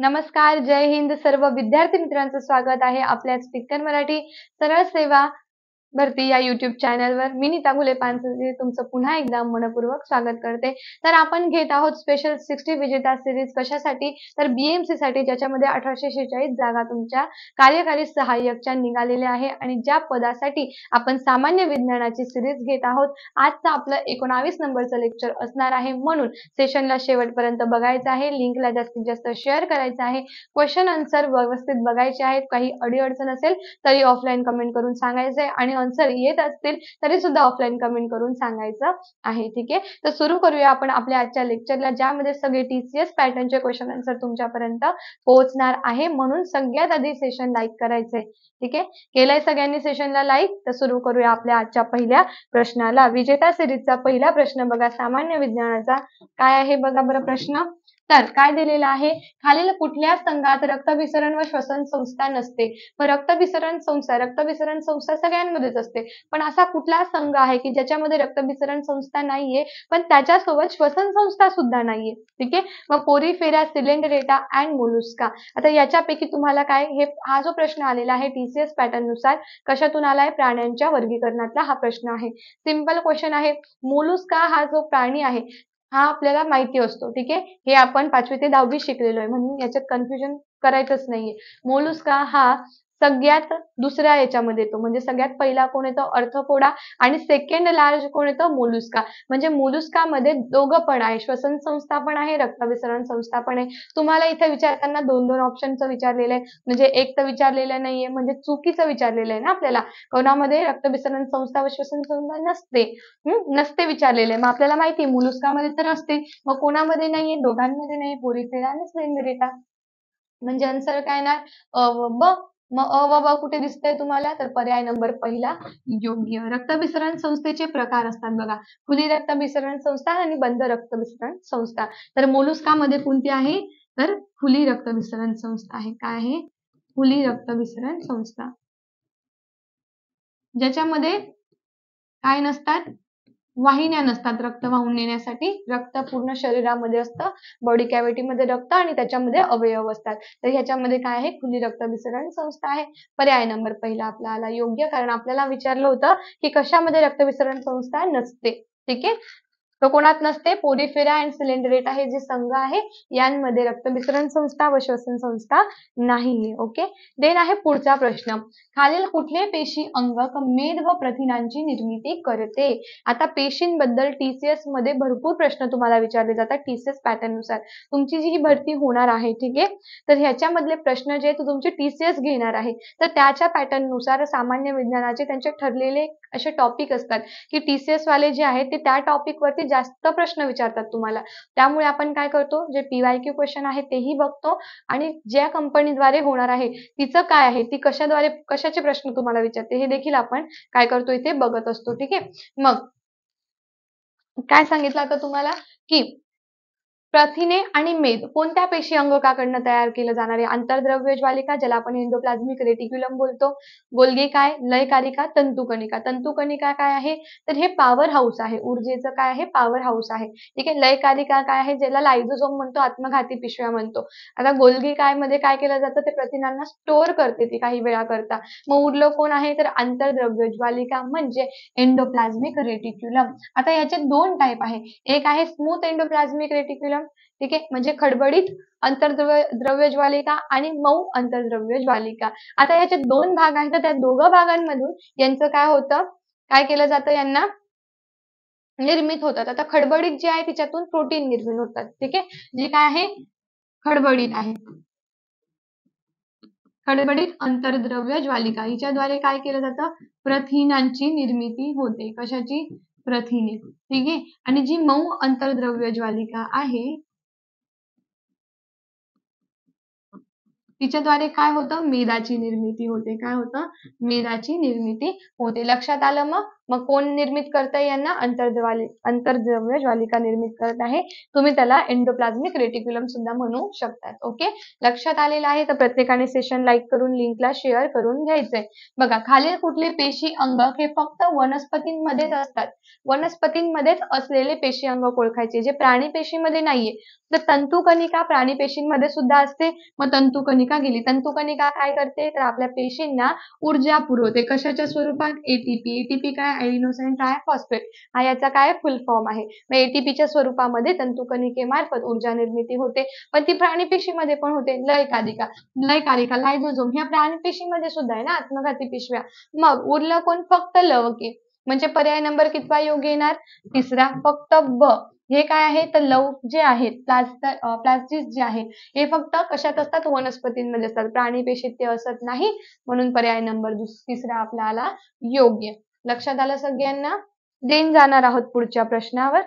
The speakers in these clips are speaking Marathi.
नमस्कार जय हिंद सर्व विद्यार्थी मित्रांचं स्वागत आहे आपल्या स्पीकर मराठी सरळ सेवा भरती या युट्यूब चॅनलवर मी नीता घुले पानसरे तुमचं पुन्हा एकदा मनपूर्वक स्वागत करते तर आपण घेत आहोत स्पेशल सिक्स्टी विजेता सिरीज कशासाठी तर बीएमसी साठी ज्याच्यामध्ये अठराशे शेहेचाळीस जागा तुमच्या कार्यकारी सहाय्यकच्या निघालेल्या आहे आणि ज्या पदासाठी आपण सामान्य विज्ञानाची सिरीज घेत आहोत आजचं आपलं एकोणावीस नंबरचं लेक्चर असणार आहे म्हणून सेशनला शेवटपर्यंत बघायचं आहे लिंकला जास्तीत जास्त शेअर करायचं आहे क्वेश्चन आन्सर व्यवस्थित बघायचे आहेत काही अडीअडचण असेल तरी ऑफलाईन कमेंट करून सांगायचं आहे आणि आन्सर येत असतील तरी सुद्धा ऑफलाईन कमेंट करून सांगायचं आहे ठीक आहे तर सुरू करूया आपण आपल्या आजच्या लेक्चरला ज्यामध्ये सगळे टीसीएस पॅटर्नचे क्वेश्चन आन्सर तुमच्यापर्यंत पोहोचणार आहे म्हणून सगळ्यात आधी सेशन लाईक करायचंय ठीक आहे केलंय सगळ्यांनी सेशनला लाईक तर सुरू करूया आपल्या आजच्या पहिल्या प्रश्नाला विजेता सिरीजचा पहिला प्रश्न बघा सामान्य विज्ञानाचा काय आहे बघा बरं प्रश्न तर काय दिलेलं आहे खालील कुठल्या संघात रक्तविसरण व श्वसन संस्था नसते व रक्तविसरण संस्था रक्तविसरण संस्था सगळ्यांमध्येच असते पण असा कुठला संघ आहे की ज्याच्यामध्ये रक्तविसरण संस्था नाहीये पण त्याच्यासोबत श्वसन संस्था सुद्धा नाहीये ठीक आहे मग पोरीफेरा सिलेंडरेटा अँड मोलुस्का आता याच्यापैकी तुम्हाला काय हे हा जो प्रश्न आलेला आहे टीसीएस पॅटर्न नुसार कशातून आलाय प्राण्यांच्या वर्गीकरणातला हा प्रश्न आहे सिंपल क्वेश्चन आहे मोलुस्का हा जो प्राणी आहे हा आपल्याला माहिती असतो ठीक आहे हे आपण पाचवी ते दहावी शिकलेलो आहे म्हणून याच्यात कन्फ्युजन करायचंच नाहीये मोलुस्का हा सगळ्यात दुसऱ्या याच्यामध्ये येतो म्हणजे सगळ्यात पहिला कोण येतो अर्थपोडा आणि सेकंड लार्ज कोण येतं मोलुस्का म्हणजे मोलुस्कामध्ये दोघं पण आहे श्वसन संस्था पण आहे रक्तविसरण संस्था पण आहे तुम्हाला इथे विचारताना दोन दोन ऑप्शनचं विचारलेलं आहे म्हणजे एक तर विचारलेलं नाहीये म्हणजे चुकीचं विचारलेलं आहे ना आपल्याला कोणामध्ये रक्तविसरण संस्था व श्वसन संस्था नसते नसते विचारलेले मग आपल्याला माहिती मुलुस्कामध्ये तर असते मग कोणामध्ये नाहीये दोघांमध्ये नाही पोरीफेरा आणि सेंद्रिता म्हणजे आन्सर काय येणार ब मग अ व ब कुठे दिसतंय तुम्हाला तर पर्याय नंबर पहिला योग्य रक्तविसरण संस्थेचे प्रकार असतात बघा खुली विसरण संस्था आणि बंद विसरण संस्था तर मोलुस्कामध्ये कोणती आहे तर खुली विसरण संस्था आहे काय आहे खुली विसरण संस्था ज्याच्यामध्ये काय नसतात वाहिन्या नसतात रक्त वाहून नेण्यासाठी रक्त पूर्ण शरीरामध्ये असतं बॉडी कॅव्हिटीमध्ये रक्त आणि त्याच्यामध्ये अवयव असतात तर ह्याच्यामध्ये काय आहे खुली रक्त विसरण संस्था आहे पर्याय नंबर पहिला आपला आला योग्य कारण आपल्याला विचारलं होतं की कशामध्ये रक्त विसरण संस्था नसते ठीक आहे तर कोणात नसते पोरीफेरा अँड सिलेंडरेट आहे जे संघ आहे यांमध्ये मिश्रण संस्था व श्वसन संस्था नाही ओके देन आहे पुढचा प्रश्न खालील कुठले पेशी अंगक मेद व प्रथिनांची निर्मिती करते आता पेशींबद्दल टीसीएस मध्ये भरपूर प्रश्न तुम्हाला विचारले जातात टीसीएस पॅटर्न नुसार तुमची जी ही भरती होणार आहे ठीक आहे तर ह्याच्यामधले प्रश्न जे आहे तुमचे टीसीएस घेणार आहे तर त्याच्या पॅटर्न नुसार सामान्य विज्ञानाचे त्यांचे ठरलेले असे टॉपिक असतात की टीसीएस वाले जे आहेत ते त्या टॉपिक वरती जास्त प्रश्न विचारतात तुम्हाला त्यामुळे आपण काय करतो जे पीवायक्यू क्वेश्चन आहे तेही बघतो आणि ज्या कंपनीद्वारे होणार आहे तिचं काय आहे ती कशाद्वारे कशाचे प्रश्न तुम्हाला विचारते हे देखील आपण काय करतो इथे बघत असतो ठीक आहे मग काय सांगितलं आता तुम्हाला की प्रथिने आणि मेद कोणत्या पेशी अंगकाकडनं तयार केलं जाणार आहे आंतरद्रव्य ज्वालिका ज्याला आपण इंडोप्लाझमिक रेटिक्युलम बोलतो गोलगे काय लयकारिका तंतुकणिका तंतुकणिका काय आहे तर हे पॉवर हाऊस आहे ऊर्जेचं काय आहे पॉवर हाऊस आहे ठीक आहे लयकारिका काय आहे ज्याला लायझोझोम म्हणतो आत्मघाती पिशव्या म्हणतो आता गोलगी काय मध्ये काय केलं जातं ते प्रथिनांना स्टोअर करते ती काही वेळा करता मग उरलं कोण आहे तर आंतरद्रव्य ज्वालिका म्हणजे एंडोप्लाझ्मिक रेटिक्युलम आता याचे दोन टाईप आहे एक आहे स्मूथ एंडोप्लाझमिक रेटिक्युलम ठीक आहे म्हणजे खडबडीत अंतर्द्रव्य द्रव्य ज्वालिका आणि मऊ अंतर्द्रव्य ज्वालिका आता याचे दोन भाग आहेत त्या दोघं भागांमधून यांचं काय होतं काय केलं जातं यांना निर्मित होतात आता खडबडीत जे आहे तिच्यातून प्रोटीन निर्मित होतात ठीक आहे जे काय आहे खडबडीत आहे खडबडीत अंतर्द्रव्य ज्वालिका हिच्याद्वारे काय केलं जातं प्रथिनांची निर्मिती होते कशाची प्रथिने ठीक आहे आणि जी मऊ अंतर्द्रव्य ज्वालिका आहे तिच्याद्वारे काय होतं मेदाची निर्मिती होते काय होतं मेदाची निर्मिती होते लक्षात आलं मग मग कोण निर्मित करत यांना अंतर्द्रवाली अंतर्द्रव्य ज्वालिका निर्मित करत आहे तुम्ही त्याला एन्डोप्लाझमिक रेटिक्युलम सुद्धा म्हणू शकतात ओके लक्षात आलेलं आहे तर प्रत्येकाने सेशन लाईक करून लिंकला शेअर करून घ्यायचंय बघा खालील कुठले पेशी अंग हे फक्त वनस्पतींमध्येच असतात वनस्पतींमध्येच असलेले पेशी अंग ओळखायचे जे प्राणी पेशीमध्ये नाहीये तर तंतुकणिका प्राणी पेशींमध्ये सुद्धा असते मग तंतुकणिका गेली तंतुकणिका काय करते तर आपल्या पेशींना ऊर्जा पुरवते कशाच्या स्वरूपात एटीपी एटीपी काय आय ट्रायफॉस्फेट हा याचा काय फुल फॉर्म आहे मग एटीपीच्या स्वरूपामध्ये तंतुकणिकेमार्फत ऊर्जा निर्मिती होते पण ती प्राणी पेशीमध्ये पण होते लय कालिका लय कालिका लायझोझोम ह्या प्राणी पेशीमध्ये सुद्धा आहे ना आत्मघाती पिशव्या मग उरलं कोण फक्त लवके म्हणजे पर्याय नंबर कितवा योग्य येणार तिसरा फक्त ब हे काय आहे तर लव जे आहेत प्लास्टिक जे आहे हे फक्त कशात असतात वनस्पतींमध्ये असतात प्राणी पेशीत ते असत नाही म्हणून पर्याय नंबर तिसरा आपला आला योग्य लक्षात आलं सगळ्यांना देन जाणार आहोत पुढच्या प्रश्नावर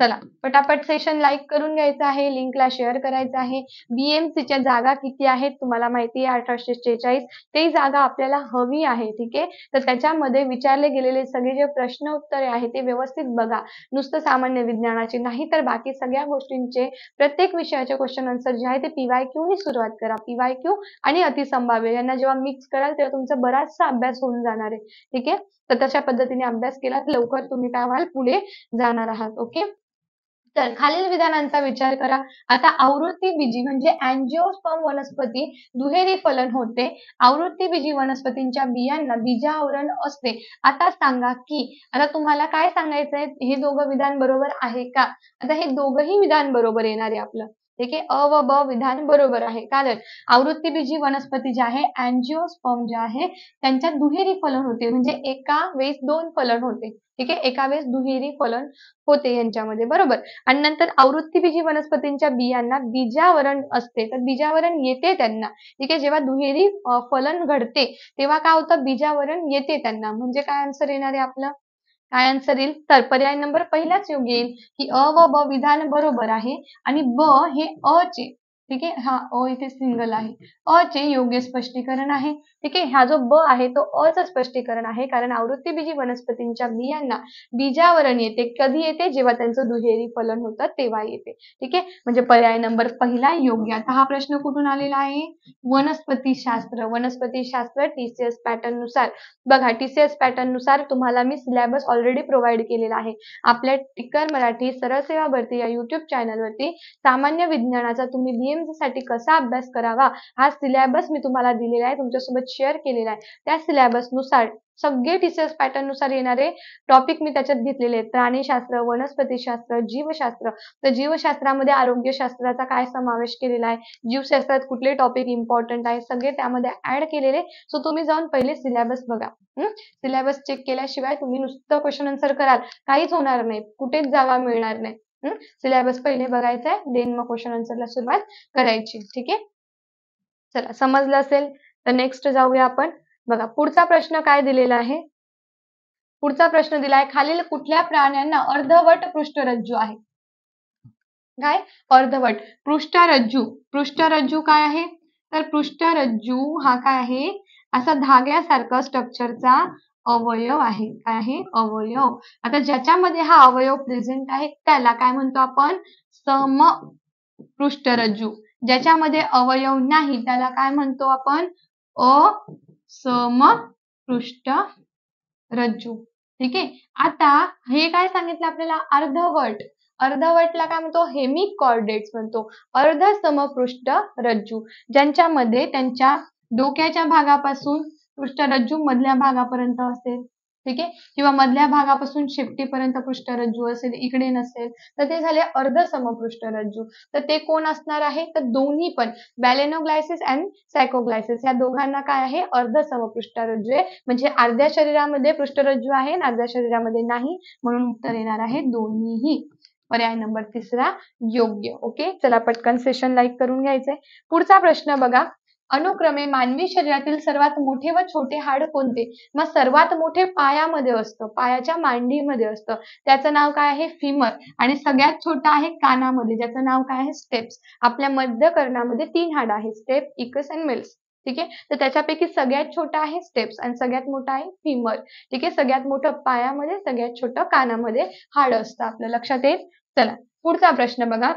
चला पटापट सेशन लाईक करून घ्यायचं आहे लिंकला शेअर करायचं आहे बीएमसीच्या जागा किती आहेत तुम्हाला माहिती आहे अठराशे शेहेचाळीस ते जागा आपल्याला हवी आहे ठीक आहे तर त्याच्यामध्ये विचारले गेलेले सगळे जे प्रश्न उत्तरे आहेत ते व्यवस्थित बघा नुसतं सामान्य विज्ञानाचे नाही तर बाकी सगळ्या गोष्टींचे प्रत्येक विषयाचे क्वेश्चन आन्सर जे आहे ते पीवाय क्यू ने सुरुवात करा पीवाय क्यू आणि अतिसंभाव्य यांना जेव्हा मिक्स कराल तेव्हा तुमचा बराचसा अभ्यास होऊन जाणार आहे ठीक आहे तर तशा पद्धतीने अभ्यास केला लवकर तुम्ही काय व्हाल पुढे जाणार आहात ओके तर खालील विधानांचा विचार करा आता आवृत्ती बीजी म्हणजे अँजिओस्पर्म वनस्पती दुहेरी फलन होते आवृत्ती बीजी वनस्पतींच्या बियांना बीजावरण असते आता सांगा की आता तुम्हाला काय सांगायचंय हे दोघं विधान बरोबर आहे का आता हे दोघंही विधान बरोबर येणार आहे आपलं ठीक आहे अ व ब विधान बरोबर आहे कारण आवृत्तीबीजी वनस्पती जी आहे अँजिओस्पर्म जे आहे त्यांच्या दुहेरी फलन होते म्हणजे एका वेळेस दोन फलन होते ठीक आहे एका वेळेस दुहेरी फलन होते यांच्यामध्ये बरोबर आणि नंतर आवृत्तीबीजी वनस्पतींच्या बियांना बीजावरण असते तर बीजावरण येते त्यांना ठीक आहे जेव्हा दुहेरी फलन घडते तेव्हा काय होतं बीजावरण येते त्यांना म्हणजे काय आन्सर येणार आहे आपलं काय आन्सर येईल तर पर्याय नंबर पहिलाच योग्य येईल की अ व ब विधान बरोबर आहे आणि ब हे अ चे ठीक आहे हा अ इथे सिंगल आहे अ चे योग्य स्पष्टीकरण आहे ठीक आहे हा जो ब आहे तो अ च स्पष्टीकरण आहे कारण आवृत्ती बीजी वनस्पतींच्या बियांना बीजावरण येते कधी येते जेव्हा त्यांचं दुहेरी फलन होतं तेव्हा येते ठीक आहे म्हणजे पर्याय नंबर पहिला योग्य आता हा प्रश्न कुठून आलेला आहे वनस्पतीशास्त्र वनस्पतीशास्त्र टीसीएस पॅटर्न नुसार बघा टीसीएस पॅटर्न नुसार तुम्हाला मी सिलेबस ऑलरेडी प्रोव्हाइड केलेला आहे आपल्या टिकर मराठी सरळ सेवा भरती या युट्यूब चॅनलवरती सामान्य विज्ञानाचा तुम्ही साठी कसा अभ्यास करावा हा सिलेबस मी तुम्हाला दिलेला आहे तुमच्यासोबत शेअर केलेला आहे त्या सिलेबसनुसार सगळे टीचर्स पॅटर्न नुसार येणारे टॉपिक मी त्याच्यात घेतलेले आहेत प्राणीशास्त्र वनस्पतीशास्त्र जीवशास्त्र तर जीवशास्त्रामध्ये आरोग्यशास्त्राचा काय समावेश केलेला आहे जीवशास्त्रात कुठले टॉपिक इम्पॉर्टंट आहे सगळे त्यामध्ये ऍड केलेले सो तुम्ही जाऊन पहिले सिलेबस बघा सिलेबस चेक केल्याशिवाय तुम्ही नुसतं क्वेश्चन आन्सर कराल काहीच होणार नाही कुठेच जागा मिळणार नाही सिलेबस पहिले बघायचा आहे देन मग क्वेश्चन आन्सरला सुरुवात करायची ठीक आहे चला समजलं असेल तर नेक्स्ट जाऊया आपण बघा पुढचा प्रश्न काय दिलेला आहे पुढचा प्रश्न दिलाय खालील कुठल्या प्राण्यांना अर्धवट पृष्ठरज्जू आहे काय अर्धवट पृष्ठरज्जू पृष्ठरज्जू काय आहे तर पृष्ठरज्जू हा काय आहे असा धाग्यासारखा स्ट्रक्चरचा अवयव आहे काय आहे अवयव आता ज्याच्यामध्ये हा अवयव प्रेझेंट आहे त्याला काय म्हणतो आपण सम पृष्ठरज्जू ज्याच्यामध्ये अवयव नाही त्याला काय म्हणतो आपण सम पृष्ठ रज्जू ठीक आहे आता हे काय सांगितलं आपल्याला अर्धवट अर्धवटला काय म्हणतो हेमी कॉर्डेट्स म्हणतो अर्ध समपृष्ठ रज्जू ज्यांच्यामध्ये त्यांच्या डोक्याच्या भागापासून पृष्ठरज्जू मधल्या भागापर्यंत असेल ठीक आहे किंवा मधल्या भागापासून शेपटीपर्यंत पृष्ठरज्जू असेल इकडे नसेल तर ते झाले अर्ध समपृष्ठरज्जू तर ते कोण असणार आहे तर दोन्ही पण बॅलेनोग्लायसिस अँड सायकोग्लायसिस या दोघांना काय आहे अर्ध समपृष्ठरज्जू आहे म्हणजे अर्ध्या शरीरामध्ये पृष्ठरज्जू आहे आणि अर्ध्या शरीरामध्ये नाही म्हणून उत्तर येणार आहे दोन्हीही पर्याय नंबर तिसरा योग्य ओके चला पटकन सेशन लाईक करून घ्यायचंय पुढचा प्रश्न बघा अनुक्रमे मानवी शरीरातील सर्वात मोठे व छोटे हाड कोणते मग सर्वात मोठे पायामध्ये असतं पायाच्या मांडीमध्ये असतं त्याचं नाव काय आहे फिमर आणि सगळ्यात छोटं आहे कानामध्ये ज्याचं नाव काय आहे स्टेप्स आपल्या मध्य तीन हाड आहे स्टेप इकस अँड मिल्स ठीक आहे तर त्याच्यापैकी सगळ्यात छोटा आहे स्टेप्स आणि सगळ्यात मोठा आहे फिमर ठीक आहे सगळ्यात मोठं पायामध्ये सगळ्यात छोटं कानामध्ये हाड असतं आपल्या लक्षात येईल चला पुढचा प्रश्न बघा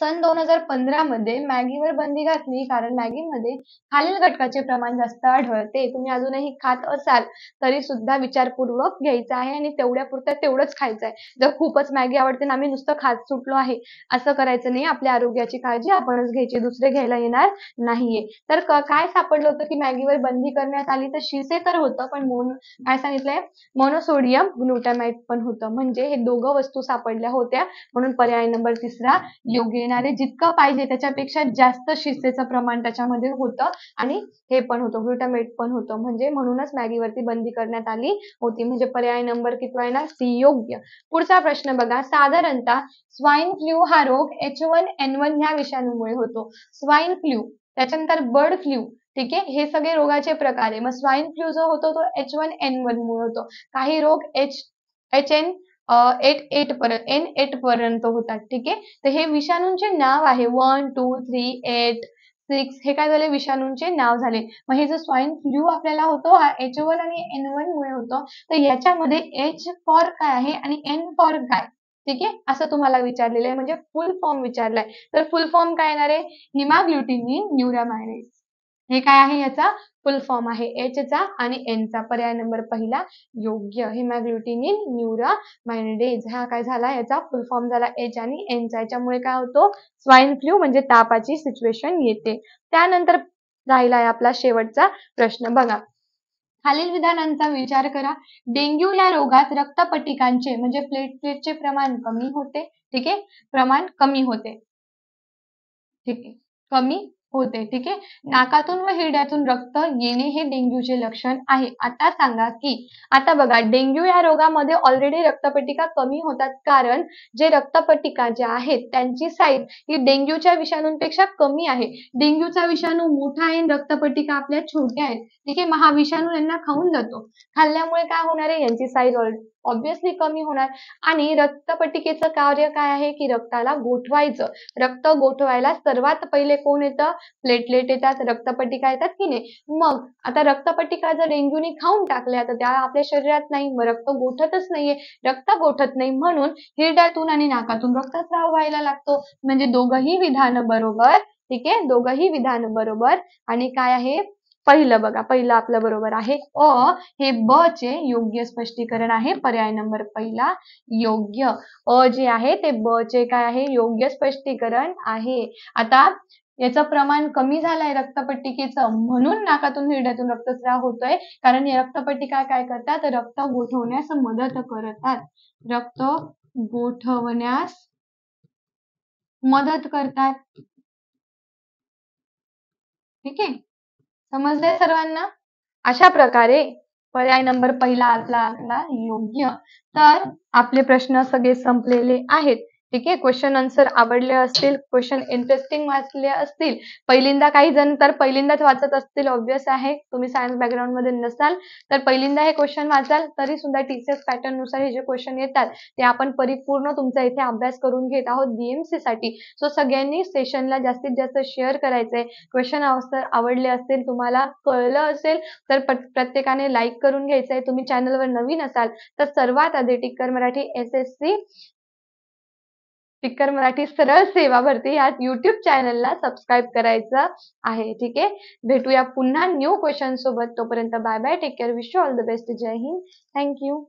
सन दोन हजार पंधरा मध्ये मॅगीवर बंदी घातली कारण मॅगीमध्ये खालील घटकाचे प्रमाण जास्त आढळते तुम्ही अजूनही खात असाल तरी सुद्धा विचारपूर्वक घ्यायचं आहे आणि तेवढ्या पुरतं तेवढंच खायचं आहे जर खूपच मॅगी आवडते ना आम्ही नुसतं खात सुटलो आहे असं करायचं नाही आपल्या आरोग्याची काळजी आपणच घ्यायची दुसरे घ्यायला येणार नाहीये तर काय सापडलं होतं की मॅगीवर बंदी करण्यात आली तर शिसे तर होतं पण मोनो काय सांगितलंय मोनोसोडियम ग्लुटामाइट पण होतं म्हणजे हे दोघं वस्तू सापडल्या होत्या म्हणून पर्याय नंबर तिसरा योग्य येणारे जितकं पाहिजे त्याच्यापेक्षा जास्त शिस्तेचं प्रमाण त्याच्यामध्ये होतं आणि हे पण होतं ग्लुटामेट पण होतं म्हणजे म्हणूनच मॅगीवरती बंदी करण्यात आली होती म्हणजे पर्याय नंबर कितवा आहे ना सी योग्य पुढचा प्रश्न बघा साधारणतः स्वाईन फ्लू हा रोग एच वन एन वन ह्या विषाणूमुळे होतो स्वाईन फ्लू त्याच्यानंतर बर्ड फ्लू ठीक आहे हे सगळे रोगाचे प्रकार आहे मग स्वाईन फ्लू जो होतो तो एच वन एन वन मुळे होतो काही रोग H H N eight eight पर्यंत एन एट पर्यंत होतात ठीक आहे तर हे विषाणूंचे नाव आहे one two three eight six हे काय झाले विषाणूंचे नाव झाले मग हे जो स्वाईन फ्लू आपल्याला होतो हा एच वन आणि एन वन मुळे होतो तर याच्यामध्ये एच फॉर काय आहे आणि एन फॉर काय ठीक आहे असं तुम्हाला विचारलेलं आहे म्हणजे फुल फॉर्म विचारलाय तर फुल फॉर्म काय येणार आहे हिमाग्ल्युटिनिन न्यूरामायनेस हे काय आहे याचा फुल फॉर्म आहे एच चा आणि एन चा पर्याय नंबर पहिला योग्य इन न्यूरा मायनडेज हा काय झाला याचा फुल फॉर्म झाला एच आणि एनचा याच्यामुळे काय होतो स्वाईन फ्लू म्हणजे तापाची सिच्युएशन येते त्यानंतर राहिला आहे आपला शेवटचा प्रश्न बघा खालील विधानांचा विचार करा डेंग्यू या रोगात रक्तपटिकांचे म्हणजे प्लेटलेटचे प्रमाण कमी होते ठीक आहे प्रमाण कमी होते ठीक आहे कमी होते ठीक आहे नाकातून व हिरड्यातून रक्त येणे हे डेंग्यूचे लक्षण आहे आता सांगा की आता बघा डेंग्यू या रोगामध्ये ऑलरेडी रक्तपट्टिका कमी होतात कारण जे रक्तपटिका जे आहेत त्यांची साईज ही डेंग्यूच्या विषाणूंपेक्षा कमी आहे डेंग्यूचा विषाणू मोठा आहे रक्तपटिका आपल्या छोट्या आहेत ठीक आहे महाविषाणू यांना खाऊन जातो खाल्ल्यामुळे काय होणार आहे यांची साईज ऑब्विसली कमी होणार आणि रक्तपटिकेचं कार्य काय आहे की रक्ताला गोठवायचं रक्त गोठवायला सर्वात पहिले कोण येतं प्लेटलेट येतात रक्तपटिका येतात की नाही मग आता रक्तपटिका जर डेंग्यूनी खाऊन टाकल्या तर त्या आपल्या शरीरात नाही मग रक्त गोठतच नाहीये रक्त गोठत नाही म्हणून हिरड्यातून आणि नाकातून रक्तस्राव व्हायला लागतो म्हणजे दोघही विधान बरोबर ठीक आहे दोघही विधान बरोबर आणि काय आहे पहिलं बघा पहिलं आपल्या बरोबर आहे अ हे ब चे योग्य स्पष्टीकरण आहे पर्याय नंबर पहिला योग्य अ जे आहे ते ब चे काय आहे योग्य स्पष्टीकरण आहे आता याचं प्रमाण कमी झालंय रक्तपट्टिकेचं म्हणून नाकातून हिरड्यातून रक्तस्राव होतोय कारण या रक्तपट्टिका काय करतात रक्त गोठवण्यास मदत करतात रक्त गोठवण्यास मदत करतात ठीक आहे समजले सर्वांना अशा प्रकारे पर्याय नंबर पहिला आपला योग्य तर आपले प्रश्न सगळे संपलेले आहेत ठीक आहे क्वेश्चन आन्सर आवडले असतील क्वेश्चन इंटरेस्टिंग वाचले असतील पहिल्यांदा काही जण तर पहिल्यांदाच वाचत असतील ऑब्विस आहे तुम्ही सायन्स बॅकग्राऊंड मध्ये नसाल तर पहिल्यांदा हे क्वेश्चन वाचाल तरी सुद्धा टीसीएस पॅटर्न नुसार हे जे क्वेश्चन येतात ते आपण परिपूर्ण तुमचा इथे अभ्यास करून घेत आहोत बीएमसी साठी सो सगळ्यांनी सेशनला जास्तीत जास्त शेअर करायचंय क्वेश्चन आन्सर आवडले असतील तुम्हाला कळलं असेल तर प्रत्येकाने लाईक करून घ्यायचंय तुम्ही चॅनलवर नवीन असाल तर सर्वात आधी टिक्कर मराठी एस एस सी टिक्कर मराठी सरळ सेवा भरती या युट्यूब चॅनलला सबस्क्राईब करायचं आहे ठीक आहे भेटूया पुन्हा न्यू क्वेश्चन सोबत तोपर्यंत bye bye take care wish you all the best जय हिंद थँक्यू